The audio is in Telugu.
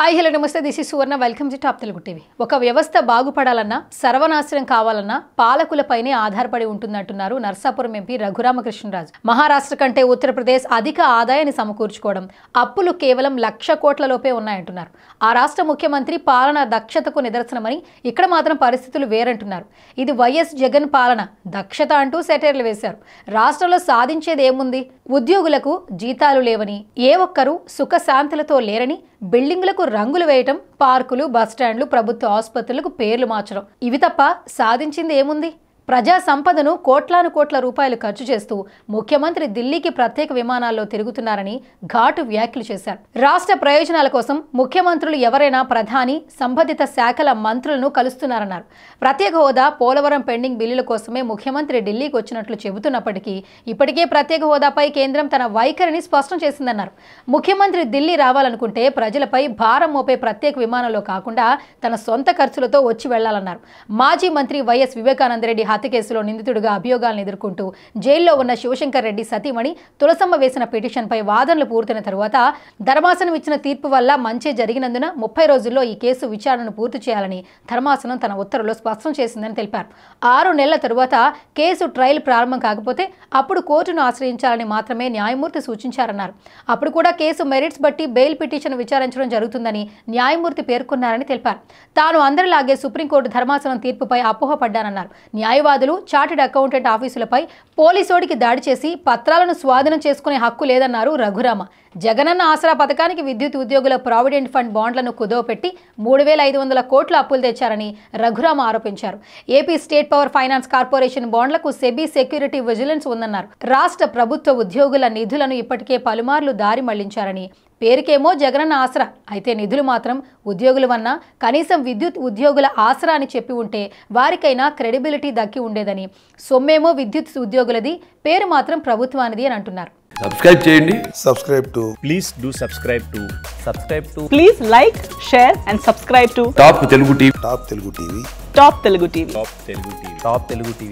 హాయ్ హలో నమస్తే this is Suvarna welcome to top Telugu TV ఒక వ్యవస్థ బాగుపడాలన్నా సర్వనాశనం కావాలన్నా పాలకులపైనే ఆధారపడి ఉంటుందంటున్నారు నర్సాపురం ఎంపీ రఘురామకృష్ణరాజు మహారాష్ట్ర కంటే ఉత్తరప్రదేశ్ అధిక ఆదాయాన్ని సమకూర్చుకోవడం అప్పులు కేవలం లక్ష కోట్లలోపే ఉన్నాయంటున్నారు ఆ రాష్ట్ర ముఖ్యమంత్రి పాలన దక్షతకు నిదర్శనమని ఇక్కడ మాత్రం పరిస్థితులు వేరంటున్నారు ఇది వైఎస్ జగన్ పాలన దక్షత అంటూ సెటైర్లు వేశారు రాష్ట్రంలో సాధించేది ఏముంది ఉద్యోగులకు జీతాలు లేవని ఏ ఒక్కరూ సుఖశాంతులతో లేరని బిల్డింగ్లకు రంగులు వేయటం పార్కులు బస్టాండ్లు ప్రభుత్వ ఆసుపత్రులకు పేర్లు మార్చడం ఇవి తప్ప సాధించింది ఏముంది ప్రజా సంపదను కోట్లాను కోట్ల రూపాయలు ఖర్చు చేస్తూ ముఖ్యమంత్రి ఢిల్లీకి ప్రత్యేక విమానాల్లో తిరుగుతున్నారని ఘాటు వ్యాఖ్యలు చేశారు రాష్ట్ర ప్రయోజనాల కోసం ముఖ్యమంత్రులు ఎవరైనా ప్రధాని సంబంధిత శాఖల మంత్రులను కలుస్తున్నారన్నారు ప్రత్యేక హోదా పోలవరం పెండింగ్ బిల్లుల కోసమే ముఖ్యమంత్రి ఢిల్లీకి వచ్చినట్లు చెబుతున్నప్పటికీ ఇప్పటికే ప్రత్యేక హోదాపై కేంద్రం తన వైఖరిని స్పష్టం చేసిందన్నారు ముఖ్యమంత్రి ఢిల్లీ రావాలనుకుంటే ప్రజలపై భారం మోపే ప్రత్యేక విమానంలో కాకుండా తన సొంత ఖర్చులతో వచ్చి వెళ్లాలన్నారు మాజీ మంత్రి వైఎస్ వివేకానందరెడ్డి హత్య కేసులో నిందితుడిగా అభియోగాలను ఎదుర్కొంటూ జైల్లో ఉన్న శివశంకర్ రెడ్డి సతీమణి తులసమ్మ వేసిన పిటిషన్పై వాదనలు పూర్తయిన తరువాత ధర్మాసనం ఇచ్చిన తీర్పు వల్ల మంచే జరిగినందున ముప్పై రోజుల్లో ఈ కేసు విచారణను పూర్తి చేయాలని ధర్మాసనం తన ఉత్తర్వులో స్పష్టం చేసిందని తెలిపారు ఆరు నెలల తరువాత కేసు ట్రయల్ ప్రారంభం కాకపోతే అప్పుడు కోర్టును ఆశ్రయించాలని మాత్రమే న్యాయమూర్తి సూచించారన్నారు అప్పుడు కూడా కేసు మెరిట్స్ బట్టి బెయిల్ పిటిషన్ విచారించడం జరుగుతుందని న్యాయమూర్తి పేర్కొన్నారని తెలిపారు తాను అందరిలాగే సుప్రీంకోర్టు ధర్మాసనం తీర్పుపై అపోహపడ్డానన్నారు న్యాయవాది ఉగ్రవాదులు చార్టెడ్ అకౌంటెంట్ ఆఫీసులపై పోలీసోడికి దాడి చేసి పత్రాలను స్వాధీనం చేసుకునే హక్కు లేదన్నారు రఘురామ జగనన్న ఆసరా పథకానికి విద్యుత్ ఉద్యోగుల ప్రావిడెంట్ ఫండ్ బాండ్లను కుదోపెట్టి మూడు వేల ఐదు వందల కోట్ల అప్పులు తెచ్చారని రఘురామ ఆరోపించారు AP state power finance corporation బాండ్లకు సెబీ సెక్యూరిటీ విజిలెన్స్ ఉందన్నారు రాష్ట్ర ప్రభుత్వ ఉద్యోగుల నిధులను ఇప్పటికే పలుమార్లు దారి మళ్లించారని పేరుకేమో జగనన్న ఆసరా అయితే నిధులు మాత్రం ఉద్యోగులు వన్నా కనీసం విద్యుత్ ఉద్యోగుల ఆసరా అని చెప్పి ఉంటే వారికైనా క్రెడిబిలిటీ దక్కి ఉండేదని సొమ్మేమో విద్యుత్ ఉద్యోగులది పేరు మాత్రం ప్రభుత్వానిది అని అంటున్నారు సబ్స్క్రైబ్ చేయండి subscribe to please do subscribe to subscribe to please like share and subscribe to top Telugu TV Top Telugu TV Top Telugu TV Top Telugu TV Top Telugu TV